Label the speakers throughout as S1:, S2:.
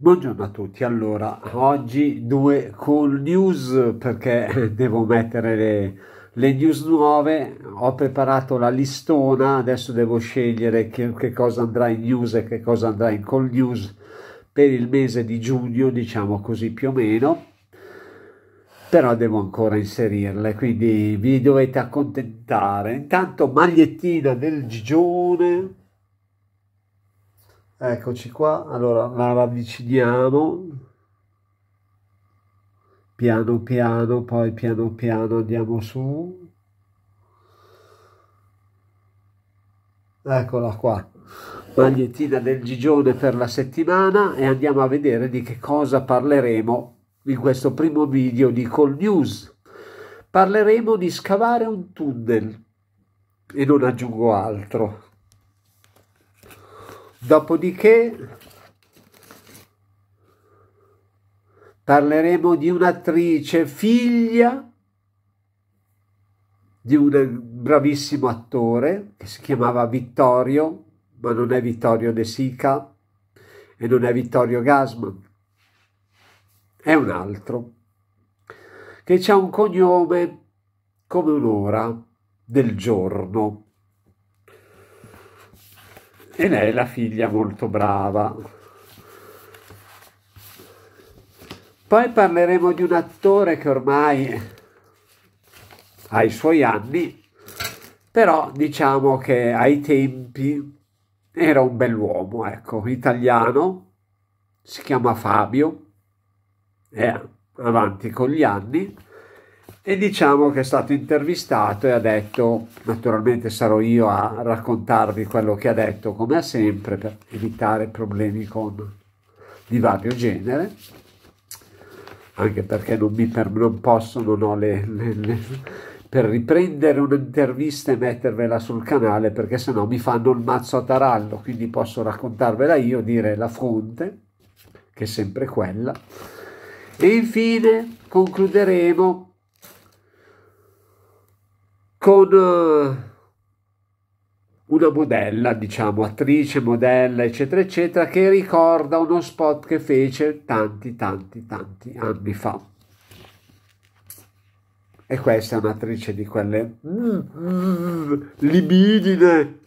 S1: Buongiorno a tutti, allora oggi due cool news perché devo mettere le, le news nuove, ho preparato la listona, adesso devo scegliere che, che, cosa andrà in news e che cosa andrà in cool news per il mese di giugno, diciamo così più o meno, però devo ancora inserirle, quindi vi dovete accontentare. Intanto magliettina del Gigione, eccoci qua allora la ravviciniamo piano piano poi piano piano andiamo su eccola qua magliettina del gigione per la settimana e andiamo a vedere di che cosa parleremo in questo primo video di Call News parleremo di scavare un tunnel e non aggiungo altro Dopodiché parleremo di un'attrice figlia di un bravissimo attore che si chiamava Vittorio, ma non è Vittorio De Sica e non è Vittorio Gasman, è un altro, che ha un cognome come un'ora del giorno e lei è la figlia molto brava. Poi parleremo di un attore che ormai ha i suoi anni, però diciamo che ai tempi era un bell'uomo, ecco, italiano, si chiama Fabio, è avanti con gli anni e diciamo che è stato intervistato e ha detto, naturalmente sarò io a raccontarvi quello che ha detto, come sempre, per evitare problemi con, di vario genere, anche perché non, mi per, non posso, non ho le, le, le per riprendere un'intervista e mettervela sul canale, perché sennò mi fanno il mazzo a tarallo, quindi posso raccontarvela io, dire la fonte, che è sempre quella. E infine concluderemo con eh, una modella, diciamo, attrice, modella, eccetera, eccetera, che ricorda uno spot che fece tanti, tanti, tanti anni fa. E questa è un'attrice di quelle mm, mm, libidine.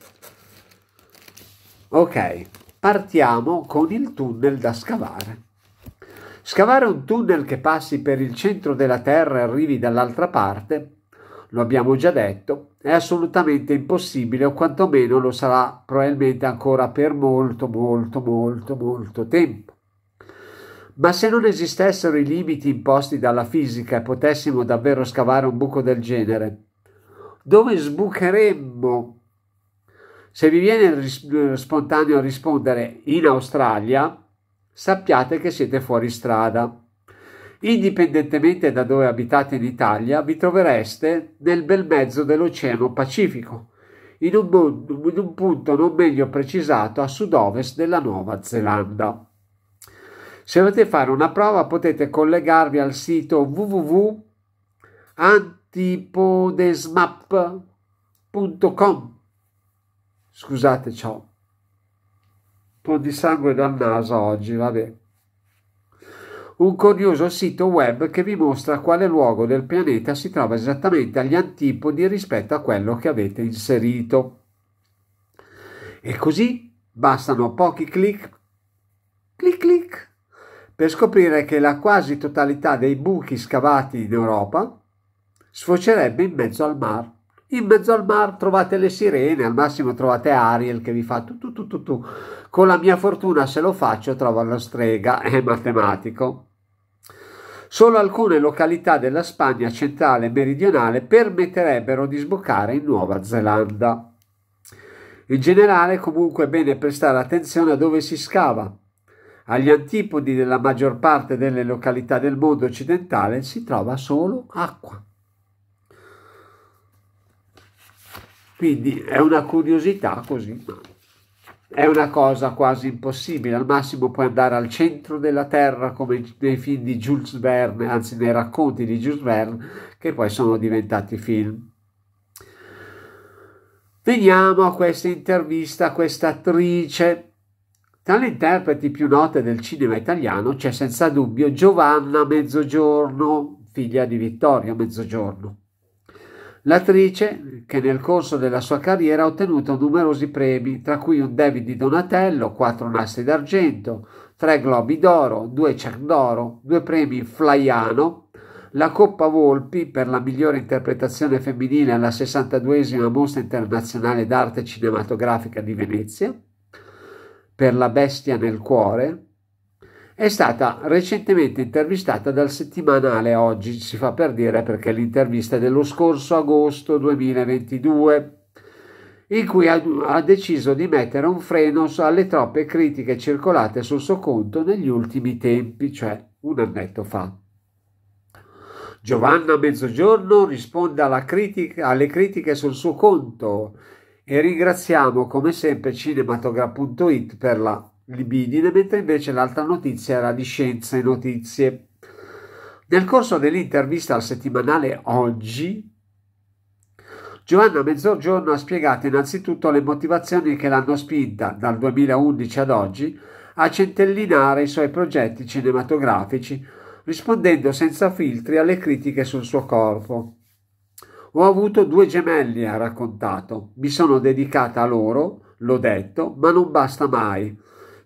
S1: Ok, partiamo con il tunnel da scavare. Scavare un tunnel che passi per il centro della Terra e arrivi dall'altra parte lo abbiamo già detto, è assolutamente impossibile o quantomeno lo sarà probabilmente ancora per molto, molto, molto, molto tempo. Ma se non esistessero i limiti imposti dalla fisica e potessimo davvero scavare un buco del genere, dove sbucheremmo? Se vi viene ris- spontaneo rispondere in Australia, sappiate che siete fuori strada indipendentemente da dove abitate in Italia, vi trovereste nel bel mezzo dell'Oceano Pacifico, in un, mondo, in un, punto non meglio precisato a sud-ovest della Nuova Zelanda. Se volete fare una prova potete collegarvi al sito www.antipodesmap.com. Scusate ciò. Un po' di sangue dal naso oggi, vabbè un curioso sito web che vi mostra quale luogo del pianeta si trova esattamente agli antipodi rispetto a quello che avete inserito. E così bastano pochi clic, clic clic, per scoprire che la quasi totalità dei buchi scavati in Europa sfocerebbe in mezzo al mar. In mezzo al mar trovate le sirene, al massimo trovate Ariel che vi fa tu tu tu tu tu. Con la mia fortuna se lo faccio trovo la strega, è matematico. Solo alcune località della Spagna centrale e meridionale permetterebbero di sboccare in Nuova Zelanda. In generale comunque è bene prestare attenzione a dove si scava. Agli antipodi della maggior parte delle località del mondo occidentale si trova solo acqua. Quindi è una curiosità così è una cosa quasi impossibile, al massimo puoi andare al centro della Terra come nei film di Jules Verne, anzi nei racconti di Jules Verne, che poi sono diventati film. Veniamo a questa intervista a questa attrice. Tra le interpreti più note del cinema italiano c'è senza dubbio Giovanna Mezzogiorno, figlia di Vittorio Mezzogiorno. L'attrice, che nel corso della sua carriera ha ottenuto numerosi premi, tra cui un David di Donatello, quattro Nastri d'argento, tre Globi d'oro, due Cech d'oro, due premi Flaiano, la Coppa Volpi per la migliore interpretazione femminile alla 62esima Mostra Internazionale d'Arte Cinematografica di Venezia, per La Bestia nel Cuore, è stata recentemente intervistata dal settimanale Oggi, si fa per dire perché l'intervista è dello scorso agosto 2022, in cui ha, ha deciso di mettere un freno alle troppe critiche circolate sul suo conto negli ultimi tempi, cioè un annetto fa. Giovanna Mezzogiorno risponde critica, alle critiche sul suo conto e ringraziamo come sempre cinematograph.it per la libidine, mentre invece l'altra notizia era di scienza e notizie. Nel corso dell'intervista al settimanale Oggi, Giovanna Mezzogiorno ha spiegato innanzitutto le motivazioni che l'hanno spinta dal 2011 ad oggi a centellinare i suoi progetti cinematografici, rispondendo senza filtri alle critiche sul suo corpo. Ho avuto due gemelli, ha raccontato. Mi sono dedicata a loro, l'ho detto, ma non basta mai.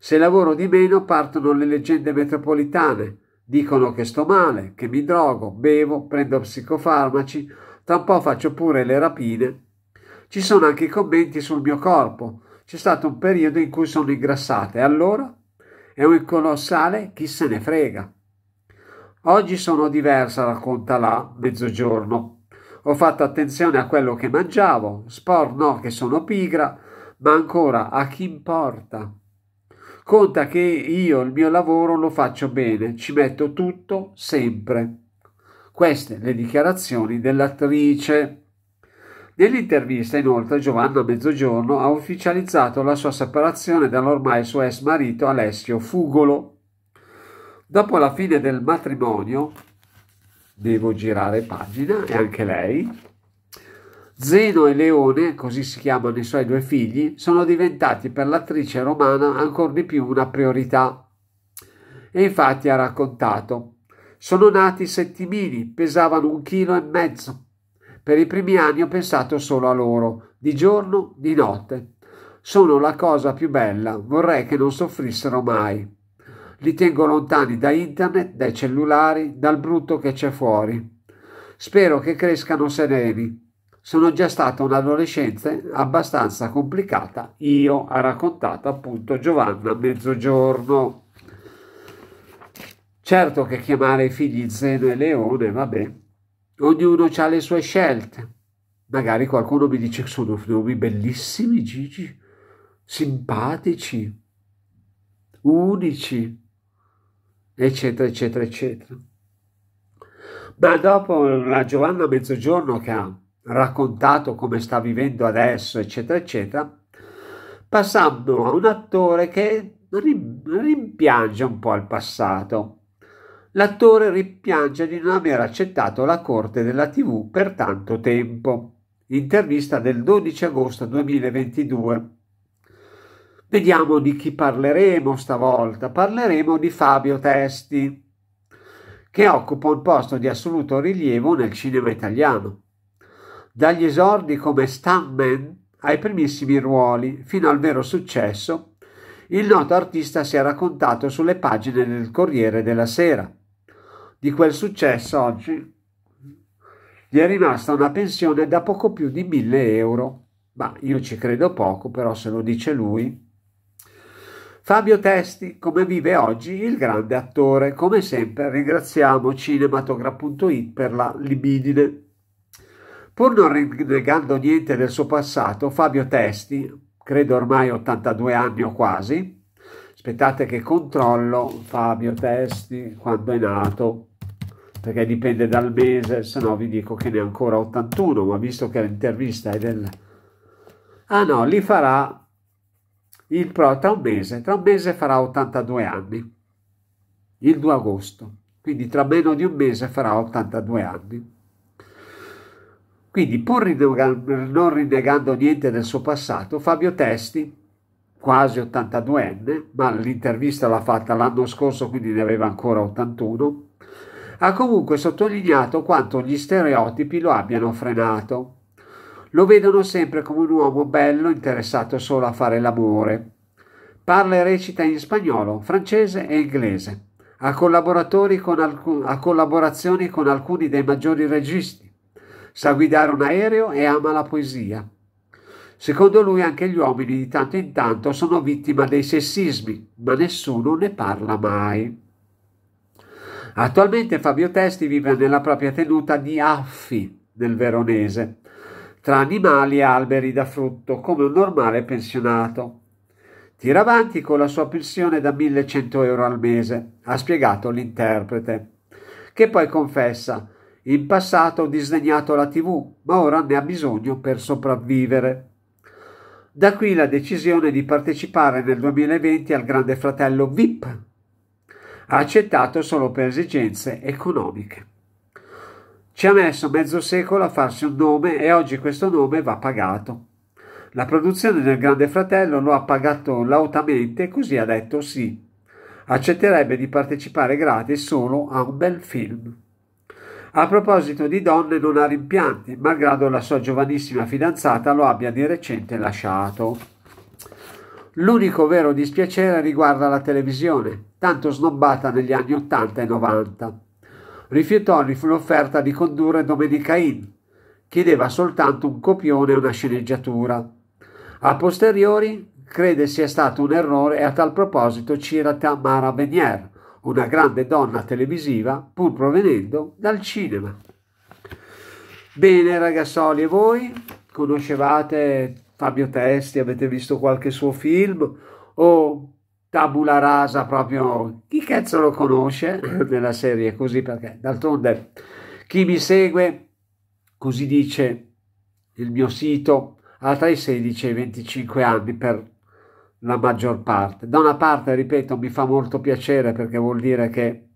S1: Se lavoro di meno partono le leggende metropolitane. Dicono che sto male, che mi drogo, bevo, prendo psicofarmaci, tra un po' faccio pure le rapine. Ci sono anche i commenti sul mio corpo. C'è stato un periodo in cui sono ingrassata e allora è un colossale chi se ne frega. Oggi sono diversa, racconta là, mezzogiorno. Ho fatto attenzione a quello che mangiavo, sport no che sono pigra, ma ancora a chi importa? Conta che io il mio lavoro lo faccio bene, ci metto tutto sempre. Queste le dichiarazioni dell'attrice. Nell'intervista, inoltre, Giovanna Mezzogiorno ha ufficializzato la sua separazione dall'ormai suo ex marito Alessio Fugolo. Dopo la fine del matrimonio, devo girare pagina, e anche lei, Zeno e Leone, così si chiamano i suoi due figli, sono diventati per l'attrice romana ancora di più una priorità. E infatti ha raccontato: Sono nati settimini, pesavano un chilo e mezzo. Per i primi anni ho pensato solo a loro, di giorno, di notte. Sono la cosa più bella, vorrei che non soffrissero mai. Li tengo lontani da internet, dai cellulari, dal brutto che c'è fuori. Spero che crescano sereni, sono già stata un'adolescente abbastanza complicata, io ha raccontato appunto Giovanna a mezzogiorno. Certo che chiamare i figli Zeno e Leone, vabbè, ognuno ha le sue scelte. Magari qualcuno mi dice che sono nomi bellissimi, Gigi, simpatici, unici, eccetera, eccetera, eccetera. Ma dopo la Giovanna Mezzogiorno che ha raccontato come sta vivendo adesso, eccetera, eccetera, passando a un attore che rimpiange un po' al passato. L'attore rimpiange di non aver accettato la corte della TV per tanto tempo. Intervista del 12 agosto 2022. Vediamo di chi parleremo stavolta. Parleremo di Fabio Testi, che occupa un posto di assoluto rilievo nel cinema italiano dagli esordi come stuntman ai primissimi ruoli, fino al vero successo, il noto artista si è raccontato sulle pagine del Corriere della Sera. Di quel successo oggi gli è rimasta una pensione da poco più di 1000 euro. Ma io ci credo poco, però se lo dice lui. Fabio Testi, come vive oggi il grande attore? Come sempre ringraziamo cinematograph.it per la libidine. Pur non rinnegando niente del suo passato, Fabio Testi, credo ormai 82 anni o quasi, aspettate che controllo Fabio Testi quando è nato, perché dipende dal mese, se no vi dico che ne è ancora 81, ma visto che l'intervista è del... Ah no, li farà il pro tra un mese, tra un mese farà 82 anni, il 2 agosto, quindi tra meno di un mese farà 82 anni. Quindi, pur non rinnegando niente del suo passato, Fabio Testi, quasi 82enne, ma l'intervista l'ha fatta l'anno scorso, quindi ne aveva ancora 81, ha comunque sottolineato quanto gli stereotipi lo abbiano frenato. Lo vedono sempre come un uomo bello interessato solo a fare l'amore. Parla e recita in spagnolo, francese e inglese. Ha, con alcun, ha collaborazioni con alcuni dei maggiori registi sa guidare un aereo e ama la poesia. Secondo lui anche gli uomini di tanto in tanto sono vittima dei sessismi, ma nessuno ne parla mai. Attualmente Fabio Testi vive nella propria tenuta di Affi, nel Veronese, tra animali e alberi da frutto, come un normale pensionato. Tira avanti con la sua pensione da 1100 euro al mese, ha spiegato l'interprete, che poi confessa in passato ho disdegnato la TV, ma ora ne ha bisogno per sopravvivere. Da qui la decisione di partecipare nel 2020 al Grande Fratello VIP, accettato solo per esigenze economiche. Ci ha messo mezzo secolo a farsi un nome e oggi questo nome va pagato. La produzione del Grande Fratello lo ha pagato lautamente così ha detto sì. Accetterebbe di partecipare gratis solo a un bel film. A proposito di donne non ha rimpianti, malgrado la sua giovanissima fidanzata lo abbia di recente lasciato. L'unico vero dispiacere riguarda la televisione, tanto snobbata negli anni 80 e 90. Rifiutò l'offerta di condurre Domenica In, chiedeva soltanto un copione e una sceneggiatura. A posteriori crede sia stato un errore e a tal proposito cita Tamara Benier, una grande donna televisiva pur provenendo dal cinema. Bene ragazzoli, e voi? Conoscevate Fabio Testi? Avete visto qualche suo film? O tabula rasa proprio? Chi cazzo lo conosce nella serie così? Perché d'altronde chi mi segue, così dice il mio sito, ha tra i 16 e i 25 anni per la maggior parte. Da una parte, ripeto, mi fa molto piacere perché vuol dire che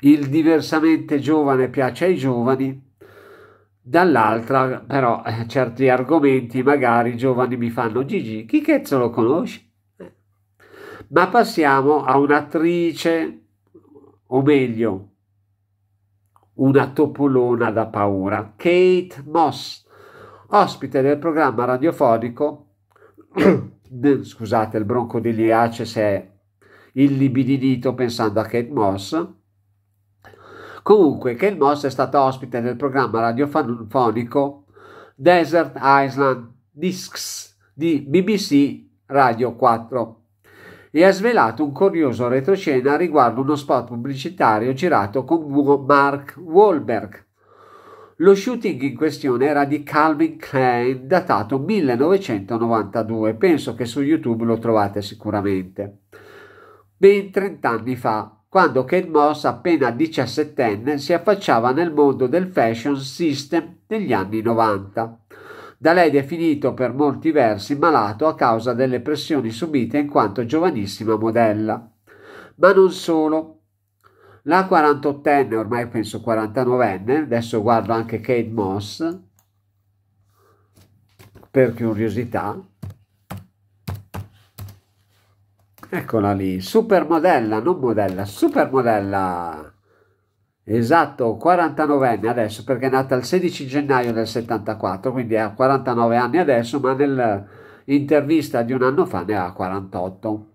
S1: il diversamente giovane piace ai giovani, dall'altra però eh, certi argomenti magari i giovani mi fanno Gigi, chi cazzo lo conosci? Eh. Ma passiamo a un'attrice, o meglio, una topolona da paura, Kate Moss, ospite del programma radiofonico scusate, il bronco di Liace si è illibidito pensando a Kate Moss. Comunque, Kate Moss è stata ospite del programma radiofonico Desert Island Discs di BBC Radio 4 e ha svelato un curioso retroscena riguardo uno spot pubblicitario girato con Mark Wahlberg lo shooting in questione era di Calvin Klein, datato 1992, penso che su YouTube lo trovate sicuramente, ben 30 anni fa, quando Kate Moss, appena 17enne, si affacciava nel mondo del fashion system negli anni 90. Da lei definito per molti versi malato a causa delle pressioni subite in quanto giovanissima modella. Ma non solo, la 48enne, ormai penso 49enne, adesso guardo anche Kate Moss per curiosità. Eccola lì, supermodella, non modella, supermodella. Esatto, 49enne adesso perché è nata il 16 gennaio del 74, quindi ha 49 anni adesso, ma nell'intervista di un anno fa ne ha 48.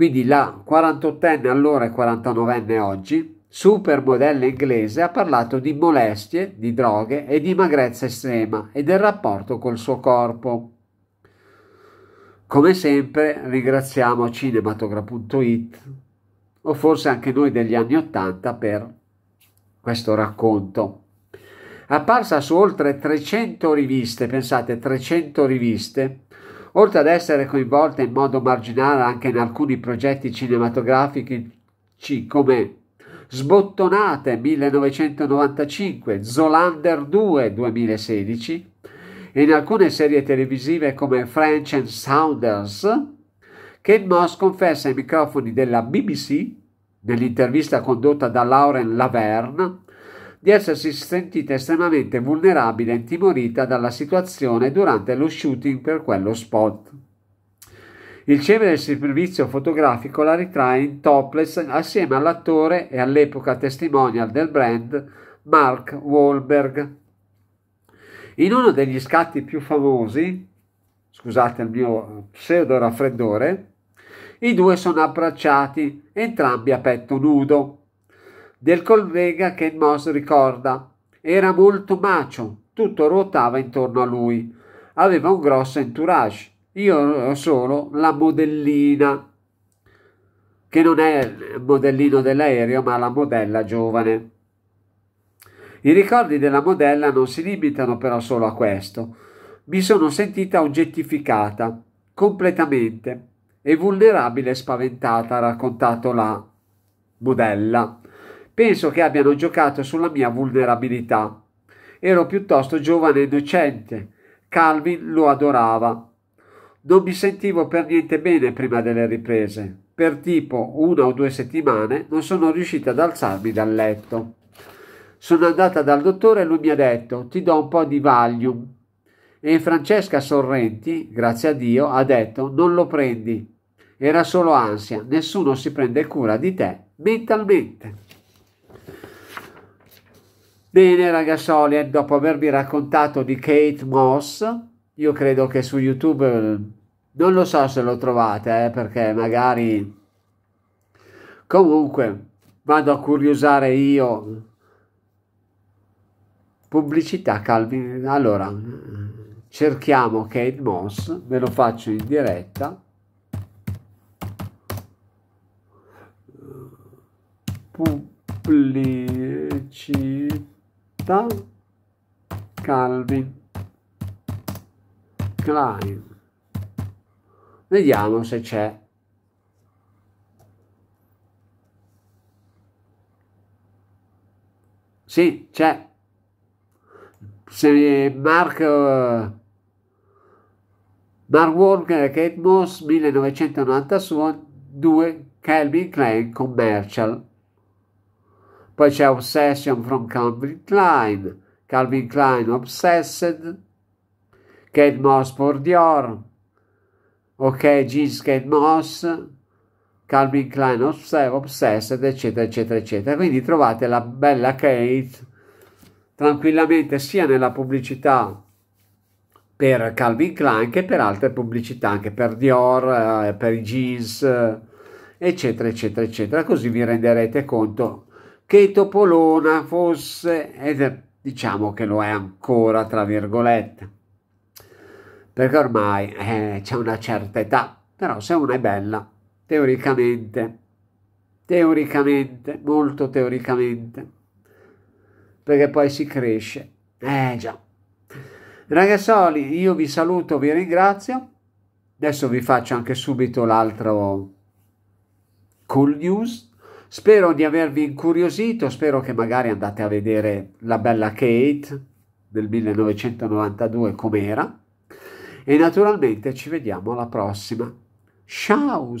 S1: Quindi la 48enne allora e 49enne oggi, super modella inglese, ha parlato di molestie, di droghe e di magrezza estrema e del rapporto col suo corpo. Come sempre ringraziamo cinematogra.it o forse anche noi degli anni 80 per questo racconto. Apparsa su oltre 300 riviste, pensate 300 riviste, Oltre ad essere coinvolta in modo marginale anche in alcuni progetti cinematografici come Sbottonate 1995, Zolander 2 2016 e in alcune serie televisive come French and Saunders, Kate Moss confessa ai microfoni della BBC, nell'intervista condotta da Lauren Laverne, di essersi sentita estremamente vulnerabile e intimorita dalla situazione durante lo shooting per quello spot. Il cevere del servizio fotografico la ritrae in topless assieme all'attore e all'epoca testimonial del brand Mark Wahlberg. In uno degli scatti più famosi, scusate il mio pseudo raffreddore, i due sono abbracciati, entrambi a petto nudo del collega che Moss ricorda. Era molto macio, tutto ruotava intorno a lui. Aveva un grosso entourage. Io ho solo la modellina, che non è il modellino dell'aereo, ma la modella giovane. I ricordi della modella non si limitano però solo a questo. Mi sono sentita oggettificata, completamente, e vulnerabile e spaventata, ha raccontato la modella. Penso che abbiano giocato sulla mia vulnerabilità. Ero piuttosto giovane e innocente. Calvin lo adorava. Non mi sentivo per niente bene prima delle riprese. Per tipo una o due settimane non sono riuscita ad alzarmi dal letto. Sono andata dal dottore e lui mi ha detto ti do un po' di Valium. E Francesca Sorrenti, grazie a Dio, ha detto non lo prendi. Era solo ansia, nessuno si prende cura di te mentalmente. Bene ragazzoli, eh, dopo avervi raccontato di Kate Moss, io credo che su YouTube eh, non lo so se lo trovate, eh, perché magari comunque vado a curiosare io pubblicità calmi. Allora, cerchiamo Kate Moss, ve lo faccio in diretta. Pubblicità Cotta, Calvin, Klein. Vediamo se c'è. Sì, c'è. Se Mark, eh, Mark Walker, Kate Moss, 1992, Calvin Klein Commercial. Poi c'è Obsession from Calvin Klein, Calvin Klein Obsessed, Kate Moss for Dior, Ok Jeans Kate Moss, Calvin Klein Obsessed, eccetera, eccetera, eccetera. Quindi trovate la bella Kate tranquillamente sia nella pubblicità per Calvin Klein che per altre pubblicità, anche per Dior, eh, per i jeans, eccetera, eccetera, eccetera. Così vi renderete conto che Topolona fosse, ed diciamo che lo è ancora, tra virgolette, perché ormai eh, c'è una certa età, però se una è bella, teoricamente, teoricamente, molto teoricamente, perché poi si cresce, eh già. Ragazzoli, io vi saluto, vi ringrazio. Adesso vi faccio anche subito l'altro cool news Spero di avervi incuriosito, spero che magari andate a vedere la bella Kate del 1992 com'era e naturalmente ci vediamo alla prossima. Ciao!